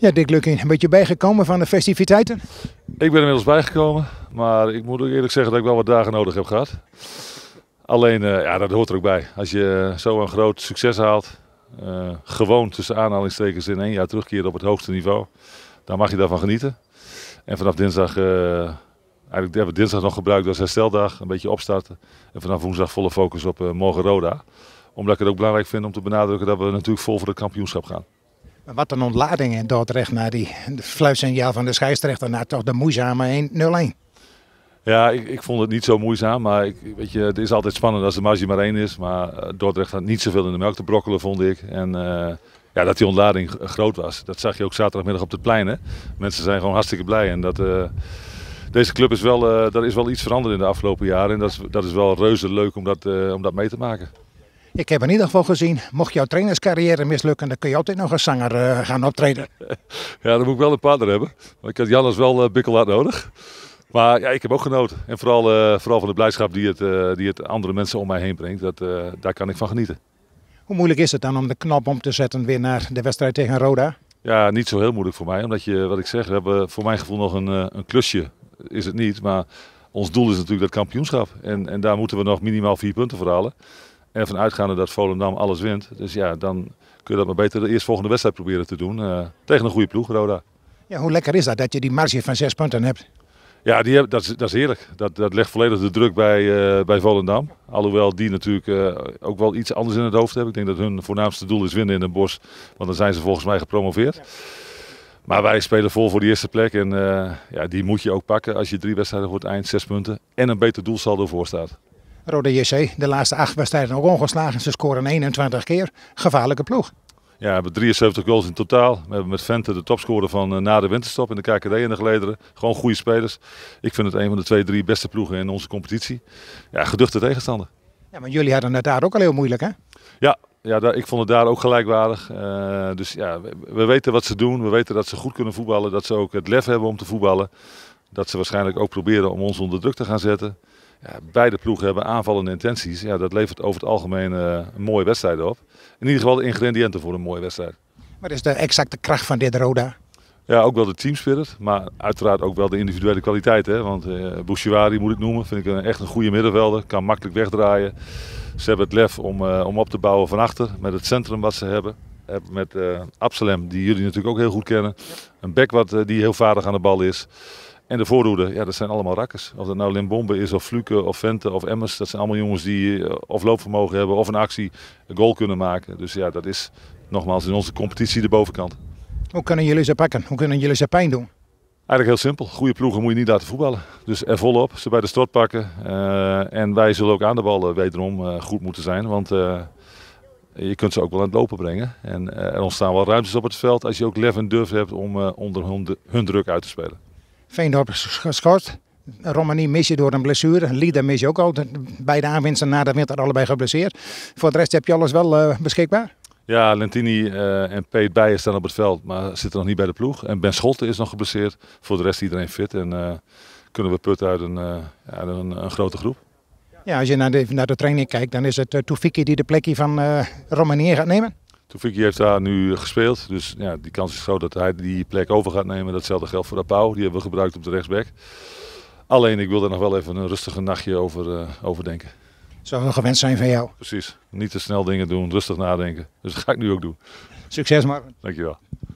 Ja, Dick Lukin. een beetje bijgekomen van de festiviteiten? Ik ben inmiddels bijgekomen, maar ik moet ook eerlijk zeggen dat ik wel wat dagen nodig heb gehad. Alleen, eh, ja, dat hoort er ook bij. Als je zo'n groot succes haalt, eh, gewoon tussen aanhalingstekens in één jaar terugkeren op het hoogste niveau, dan mag je daarvan genieten. En vanaf dinsdag, eh, eigenlijk hebben we dinsdag nog gebruikt als hersteldag, een beetje opstarten. En vanaf woensdag volle focus op morgen Roda. Omdat ik het ook belangrijk vind om te benadrukken dat we natuurlijk vol voor het kampioenschap gaan. Wat een ontlading in Dordrecht naar die fluitsignaal van de scheidsrechter. Naar toch de moeizame 1-0-1. Ja, ik, ik, vond het niet zo moeizaam. Maar ik, weet je, het is altijd spannend als de marge maar één is. Maar eh, Dordrecht had niet zoveel in de melk te brokkelen, vond ik. En eh, ja, dat die ontlading groot was. Dat zag je ook zaterdagmiddag op het plein. Mensen zijn gewoon hartstikke blij. En dat, eh, deze club is wel, uh, daar is wel iets veranderd in de afgelopen jaren. En dat is, dat is wel reuze leuk om dat, om dat mee te maken. Ik heb in ieder geval gezien, mocht jouw trainerscarrière mislukken, dan kun je altijd nog als zanger eh, gaan optreden. Ja, dan moet ik wel een partner hebben. Want ik had Jannes wel uh, nodig. Maar ja, ik heb ook genoten. En vooral, eh, vooral van de blijdschap die het, die het andere mensen om mij heen brengt. Dat, daar kan ik van genieten. Hoe moeilijk is het dan om de knop om te zetten weer naar de wedstrijd tegen Roda? Ja, niet zo heel moeilijk voor mij. Omdat je, wat ik zeg, we hebben voor mijn gevoel nog een, een klusje. Is het niet, maar ons doel is natuurlijk dat kampioenschap. En, en daar moeten we nog minimaal vier punten voor halen. En vanuitgaande dat Volendam alles wint. Dus ja, dan kun je dat maar beter de eerstvolgende wedstrijd proberen te doen. Eh, tegen een goede ploeg, Roda. Ja, hoe lekker is dat, dat je die marge van zes punten hebt? Ja, die dat, is, dat is heerlijk. Dat, dat legt volledig de druk bij, eh, bij Volendam. Alhoewel die natuurlijk eh, ook wel iets anders in het hoofd hebben. Ik denk dat hun voornaamste doel is winnen in de bos. Want dan zijn ze volgens mij gepromoveerd. Maar wij spelen vol voor de eerste plek. En ja, die moet je ook pakken als je drie wedstrijden voor het eind, zes punten. En een beter doelsaldo voor staat. Rode JC, de laatste acht wedstrijden ook ongeslagen. Ze scoren 21 keer. Gevaarlijke ploeg. Ja, we hebben 73 goals in totaal. We hebben met Vente de topscorer van eh, na de winterstop in de KKD en de gelederen. Gewoon goede spelers. Ik vind het een van de twee, drie beste ploegen in onze competitie. Ja, geduchte tegenstander. Ja, maar jullie hadden het daar ook al heel moeilijk, hè? Ja, ja ik vond het daar ook gelijkwaardig. Eh, dus ja, we, weten wat ze doen. We weten dat ze goed kunnen voetballen. Dat ze ook het lef hebben om te voetballen. Dat ze waarschijnlijk ook proberen om ons onder druk te gaan zetten. Ja, beide ploegen hebben aanvallende intenties. Ja, dat levert over het algemeen eh, een mooie wedstrijd op. In ieder geval de ingrediënten voor een mooie wedstrijd. Wat is de exacte kracht van dit Roda? Ja, ook wel de teamspirit, maar uiteraard ook wel de individuele kwaliteit. Hè? Want uh, moet ik noemen, vind ik een, echt een goede middenvelder. Kan makkelijk wegdraaien. Ze hebben het lef om, eh, om op te bouwen van achter met het centrum wat ze hebben. Met Absalem, die jullie natuurlijk ook heel goed kennen. Een bek wat, die heel vaardig aan de bal is. En de voorhoede, ja, dat zijn allemaal rakkers. Of dat nou Limbombe is, of Fluke, of Vente, of Emmers. Dat zijn allemaal jongens die eh, of loopvermogen hebben, of een actie, een goal kunnen maken. Dus ja, dat is nogmaals in onze competitie de bovenkant. Hoe kunnen jullie ze pakken? Hoe kunnen jullie ze pijn doen? Eigenlijk heel simpel. Goede ploegen moet je niet laten voetballen. Dus er volop, ze bij de stort pakken. Eh, en wij zullen ook aan de bal eh, wederom goed moeten zijn. Want je kunt ze ook wel aan het lopen brengen. En er ontstaan wel ruimtes op het veld als je ook lef en durf hebt om onder hun, hun druk uit te spelen. Veendorp geschort. Romani mis je door een blessure. Lieder mis je ook al. Beide aanwinsten na de winter allebei geblesseerd. Voor de rest heb je alles wel eh, beschikbaar? Ja, Lentini eh, en Peet Bijen staan op het veld, maar zitten nog niet bij de ploeg. En Ben Schotten is nog geblesseerd. Voor de rest iedereen fit en eh, kunnen we putten uit een, een, een grote groep. Ja, als je naar de, naar de training kijkt, dan is het uh, die de plekje van uh, in gaat nemen. Tofiki heeft daar nu eh, gespeeld. Dus ja, die kans is groot dat hij die plek over gaat nemen. Datzelfde geldt voor Apau. Die hebben we gebruikt op de rechtsback. Alleen ik wil er nog wel even een rustige nachtje over, uh, eh, over Zou wel gewend zijn van jou. Precies. Niet te snel dingen doen, rustig nadenken. Dus dat ga ik nu ook doen. Succes Marvin. Dankjewel.